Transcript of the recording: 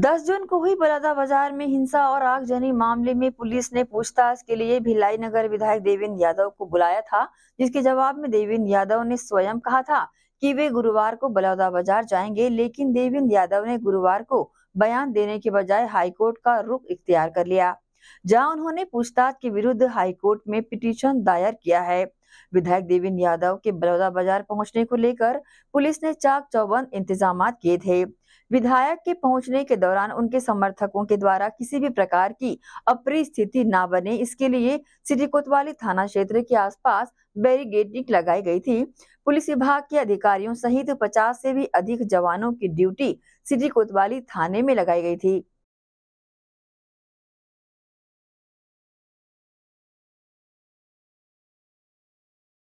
10 जून को हुई बलादा बाजार में हिंसा और आगजनी मामले में पुलिस ने पूछताछ के लिए भिलाई नगर विधायक देवेंद्र यादव को बुलाया था जिसके जवाब में देवेंद्र यादव ने स्वयं कहा था कि वे गुरुवार को बलौदा बाजार जाएंगे लेकिन देवेंद्र यादव ने गुरुवार को बयान देने के बजाय हाईकोर्ट का रुख इख्तियार कर लिया जहां उन्होंने पूछताछ के विरुद्ध हाईकोर्ट में पिटीशन दायर किया है विधायक देवेंद्र यादव के बलौदा बाजार पहुंचने को लेकर पुलिस ने चाक चौबंद इंतजाम किए थे विधायक के पहुंचने के दौरान उनके समर्थकों के द्वारा किसी भी प्रकार की अप्रिय स्थिति न बने इसके लिए सिटी कोतवाली थाना क्षेत्र के आसपास बैरिगेडिंग लगाई गई थी पुलिस विभाग के अधिकारियों सहित 50 से भी अधिक जवानों की ड्यूटी सिटी कोतवाली थाने में लगाई गई थी